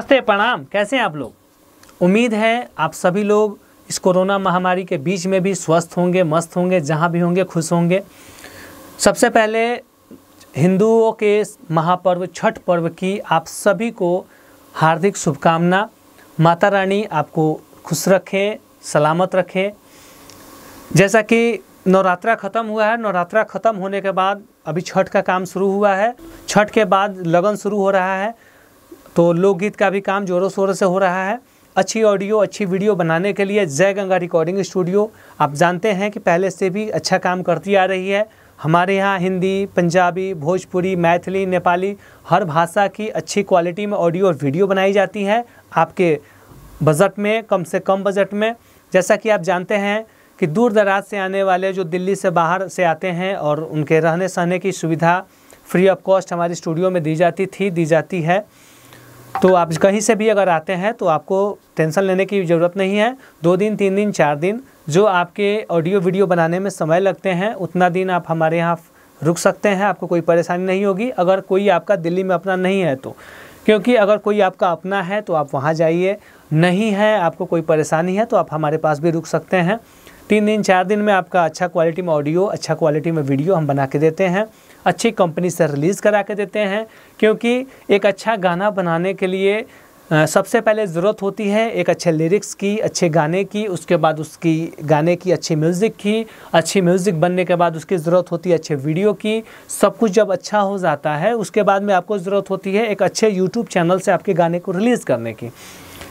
नमस्ते प्रणाम कैसे हैं आप लोग उम्मीद है आप सभी लोग इस कोरोना महामारी के बीच में भी स्वस्थ होंगे मस्त होंगे जहाँ भी होंगे खुश होंगे सबसे पहले हिंदुओं के महापर्व छठ पर्व की आप सभी को हार्दिक शुभकामना माता रानी आपको खुश रखे सलामत रखे जैसा कि नवरात्रा ख़त्म हुआ है नवरात्रा ख़त्म होने के बाद अभी छठ का काम शुरू हुआ है छठ के बाद लगन शुरू हो रहा है तो लोकगीत का भी काम ज़ोरों शोरों से हो रहा है अच्छी ऑडियो अच्छी वीडियो बनाने के लिए जय गंगा रिकॉर्डिंग स्टूडियो आप जानते हैं कि पहले से भी अच्छा काम करती आ रही है हमारे यहाँ हिंदी पंजाबी भोजपुरी मैथिली नेपाली हर भाषा की अच्छी क्वालिटी में ऑडियो और वीडियो बनाई जाती है आपके बजट में कम से कम बजट में जैसा कि आप जानते हैं कि दूर दराज से आने वाले जो दिल्ली से बाहर से आते हैं और उनके रहने सहने की सुविधा फ्री ऑफ कॉस्ट हमारी स्टूडियो में दी जाती थी दी जाती है तो आप कहीं से भी अगर आते हैं तो आपको टेंशन लेने की ज़रूरत नहीं है दो दिन तीन दिन चार दिन जो आपके ऑडियो वीडियो बनाने में समय लगते हैं उतना दिन आप हमारे यहाँ रुक सकते हैं आपको कोई परेशानी नहीं होगी अगर कोई आपका दिल्ली में अपना नहीं है तो क्योंकि अगर कोई आपका अपना है तो आप वहाँ जाइए नहीं है आपको कोई परेशानी है तो आप हमारे पास भी रुक सकते हैं तीन दिन चार दिन में आपका अच्छा क्वालिटी में ऑडियो अच्छा क्वालिटी में वीडियो हम बना के देते हैं अच्छी कंपनी से रिलीज़ करा के देते हैं क्योंकि एक अच्छा गाना बनाने के लिए सबसे पहले ज़रूरत होती है एक अच्छे लिरिक्स की अच्छे गाने की उसके बाद उसकी गाने की अच्छी म्यूज़िक की अच्छी म्यूज़िक बनने के बाद उसकी ज़रूरत होती है अच्छे वीडियो की सब कुछ जब अच्छा हो जाता है उसके बाद में आपको ज़रूरत होती है एक अच्छे यूट्यूब चैनल से आपके गाने को रिलीज़ करने की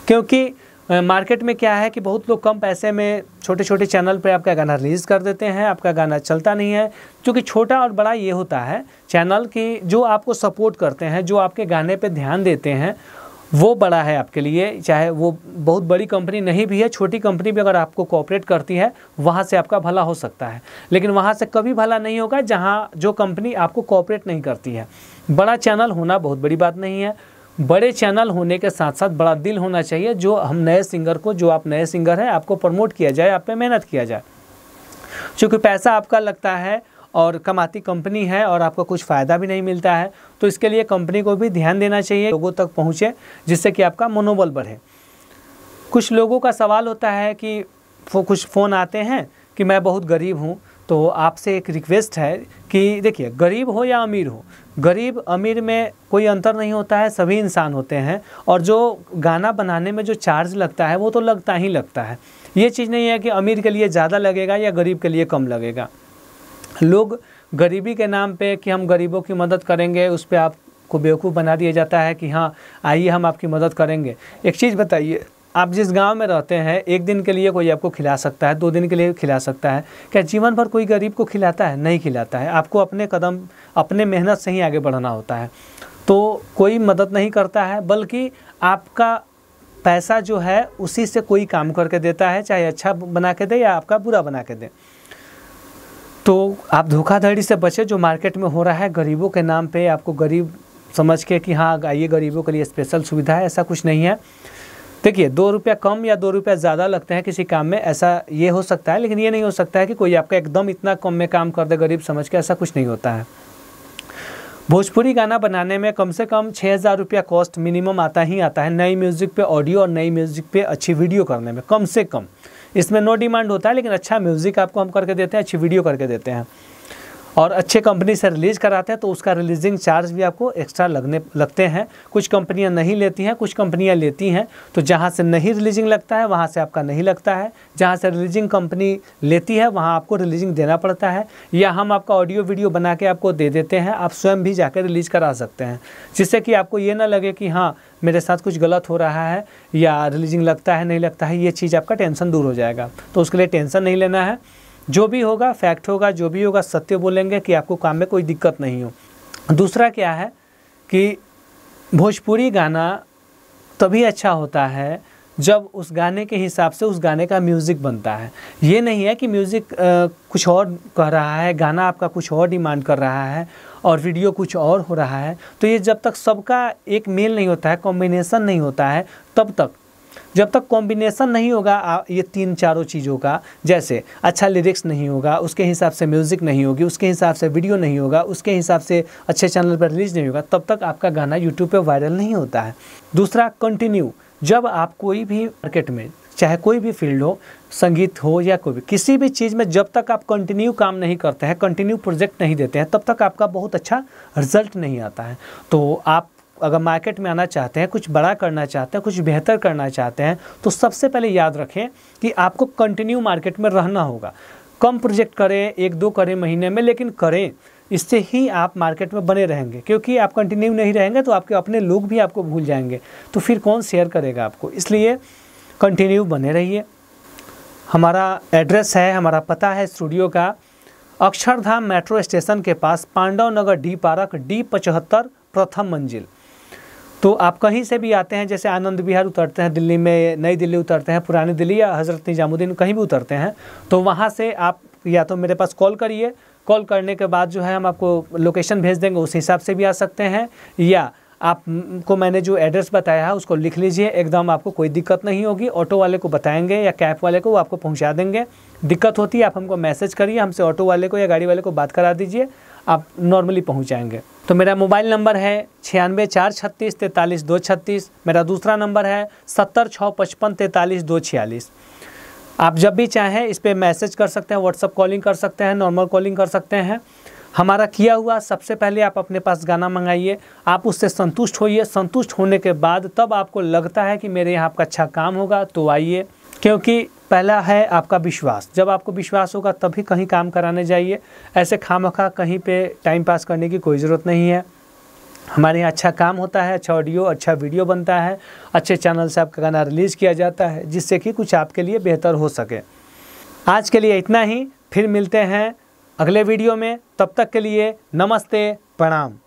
क्योंकि मार्केट में क्या है कि बहुत लोग कम पैसे में छोटे छोटे चैनल पर आपका गाना रिलीज़ कर देते हैं आपका गाना चलता नहीं है क्योंकि छोटा और बड़ा ये होता है चैनल की जो आपको सपोर्ट करते हैं जो आपके गाने पर ध्यान देते हैं वो बड़ा है आपके लिए चाहे वो बहुत बड़ी कंपनी नहीं भी है छोटी कंपनी भी अगर आपको कॉपरेट करती है वहाँ से आपका भला हो सकता है लेकिन वहाँ से कभी भला नहीं होगा जहाँ जो कंपनी आपको कॉपरेट नहीं करती है बड़ा चैनल होना बहुत बड़ी बात नहीं है बड़े चैनल होने के साथ साथ बड़ा दिल होना चाहिए जो हम नए सिंगर को जो आप नए सिंगर हैं आपको प्रमोट किया जाए आप पे मेहनत किया जाए चूँकि पैसा आपका लगता है और कमाती कंपनी है और आपको कुछ फ़ायदा भी नहीं मिलता है तो इसके लिए कंपनी को भी ध्यान देना चाहिए लोगों तक पहुँचे जिससे कि आपका मनोबल बढ़े कुछ लोगों का सवाल होता है कि कुछ फ़ोन आते हैं कि मैं बहुत गरीब हूँ तो आपसे एक रिक्वेस्ट है कि देखिए गरीब हो या अमीर हो गरीब अमीर में कोई अंतर नहीं होता है सभी इंसान होते हैं और जो गाना बनाने में जो चार्ज लगता है वो तो लगता ही लगता है ये चीज़ नहीं है कि अमीर के लिए ज़्यादा लगेगा या गरीब के लिए कम लगेगा लोग गरीबी के नाम पे कि हम गरीबों की मदद करेंगे उस पर आपको बेवकूफ़ बना दिया जाता है कि हाँ आइए हम आपकी मदद करेंगे एक चीज़ बताइए आप जिस गांव में रहते हैं एक दिन के लिए कोई आपको खिला सकता है दो दिन के लिए खिला सकता है क्या जीवन भर कोई गरीब को खिलाता है नहीं खिलाता है आपको अपने कदम अपने मेहनत से ही आगे बढ़ना होता है तो कोई मदद नहीं करता है बल्कि आपका पैसा जो है उसी से कोई काम करके देता है चाहे अच्छा बना के दे या आपका बुरा बना के दे तो आप धोखाधड़ी से बचे जो मार्केट में हो रहा है गरीबों के नाम पे आपको गरीब समझ के कि हाँ आइए गरीबों के लिए स्पेशल सुविधा है ऐसा कुछ नहीं है देखिए दो रुपया कम या दो रुपया ज़्यादा लगते हैं किसी काम में ऐसा ये हो सकता है लेकिन ये नहीं हो सकता है कि कोई आपका एकदम इतना कम में काम कर दे गरीब समझ के ऐसा कुछ नहीं होता है भोजपुरी गाना बनाने में कम से कम छः हज़ार रुपया कॉस्ट मिनिमम आता ही आता है नई म्यूज़िक पे ऑडियो और नई म्यूज़िक पे अच्छी वीडियो करने में कम से कम इसमें नो डिमांड होता है लेकिन अच्छा म्यूज़िक आपको हम करके देते हैं अच्छी वीडियो करके देते हैं और अच्छे कंपनी से रिलीज़ कराते हैं तो उसका रिलीजिंग चार्ज भी आपको एक्स्ट्रा लगने लगते हैं कुछ कंपनियां नहीं लेती हैं कुछ कंपनियां लेती हैं तो जहां से नहीं रिलीजिंग लगता है वहां से आपका नहीं लगता है जहां से रिलीजिंग कंपनी लेती है वहां आपको रिलीजिंग देना पड़ता है या हम आपका ऑडियो वीडियो बना के आपको दे देते हैं आप स्वयं भी जाकर रिलीज करा सकते हैं जिससे कि आपको ये ना लगे कि हाँ मेरे साथ कुछ गलत हो रहा है या रिलीजिंग लगता है नहीं लगता है ये चीज़ आपका टेंशन दूर हो जाएगा तो उसके लिए टेंशन नहीं लेना है जो भी होगा फैक्ट होगा जो भी होगा सत्य बोलेंगे कि आपको काम में कोई दिक्कत नहीं हो दूसरा क्या है कि भोजपुरी गाना तभी अच्छा होता है जब उस गाने के हिसाब से उस गाने का म्यूज़िक बनता है ये नहीं है कि म्यूज़िक कुछ और कह रहा है गाना आपका कुछ और डिमांड कर रहा है और वीडियो कुछ और हो रहा है तो ये जब तक सबका एक मेल नहीं होता है कॉम्बिनेशन नहीं होता है तब तक जब तक कॉम्बिनेशन नहीं होगा ये तीन चारों चीज़ों का जैसे अच्छा लिरिक्स नहीं होगा उसके हिसाब से म्यूज़िक नहीं होगी उसके हिसाब से वीडियो नहीं होगा उसके हिसाब से अच्छे चैनल पर रिलीज नहीं होगा तब तक आपका गाना यूट्यूब पर वायरल नहीं होता है दूसरा कंटिन्यू जब आप कोई भी मार्केट में चाहे कोई भी फील्ड हो संगीत हो या कोई भी किसी भी चीज़ में जब तक आप कंटिन्यू काम नहीं करते हैं कंटिन्यू प्रोजेक्ट नहीं देते हैं तब तक आपका बहुत अच्छा रिजल्ट नहीं आता है तो आप अगर मार्केट में आना चाहते हैं कुछ बड़ा करना चाहते हैं कुछ बेहतर करना चाहते हैं तो सबसे पहले याद रखें कि आपको कंटिन्यू मार्केट में रहना होगा कम प्रोजेक्ट करें एक दो करें महीने में लेकिन करें इससे ही आप मार्केट में बने रहेंगे क्योंकि आप कंटिन्यू नहीं रहेंगे तो आपके अपने लोग भी आपको भूल जाएंगे तो फिर कौन शेयर करेगा आपको इसलिए कंटिन्यू बने रहिए हमारा एड्रेस है हमारा पता है स्टूडियो का अक्षरधाम मेट्रो स्टेशन के पास Pandav Nagar D park D पचहत्तर प्रथम मंजिल तो आप कहीं से भी आते हैं जैसे आनंद विहार उतरते हैं दिल्ली में नई दिल्ली उतरते हैं पुरानी दिल्ली या हज़रत निजामुद्दीन कहीं भी उतरते हैं तो वहाँ से आप या तो मेरे पास कॉल करिए कॉल करने के बाद जो है हम आपको लोकेशन भेज देंगे उस हिसाब से भी आ सकते हैं या आपको मैंने जो एड्रेस बताया है उसको लिख लीजिए एकदम आपको कोई दिक्कत नहीं होगी ऑटो वाले को बताएंगे या कैब वाले को वो आपको पहुंचा देंगे दिक्कत होती है आप हमको मैसेज करिए हमसे ऑटो वाले को या गाड़ी वाले को बात करा दीजिए आप नॉर्मली पहुँच जाएंगे तो मेरा मोबाइल नंबर है छियानवे चार छत्तीस तैंतालीस दो छत्तीस मेरा दूसरा नंबर है सत्तर छः पचपन तैंतालीस दो छियालीस आप जब भी चाहें इस पर मैसेज कर सकते हैं व्हाट्सअप कॉलिंग कर सकते हैं नॉर्मल कॉलिंग कर सकते हैं हमारा किया हुआ सबसे पहले आप अपने पास गाना मंगाइए आप उससे संतुष्ट होइए संतुष्ट होने के बाद तब आपको लगता है कि मेरे यहाँ आपका अच्छा काम होगा तो आइए क्योंकि पहला है आपका विश्वास जब आपको विश्वास होगा तभी कहीं काम कराने जाइए ऐसे खामखा कहीं पे टाइम पास करने की कोई ज़रूरत नहीं है हमारे यहाँ अच्छा काम होता है अच्छा ऑडियो अच्छा वीडियो बनता है अच्छे चैनल से आपका गाना रिलीज़ किया जाता है जिससे कि कुछ आपके लिए बेहतर हो सके आज के लिए इतना ही फिर मिलते हैं अगले वीडियो में तब तक के लिए नमस्ते प्रणाम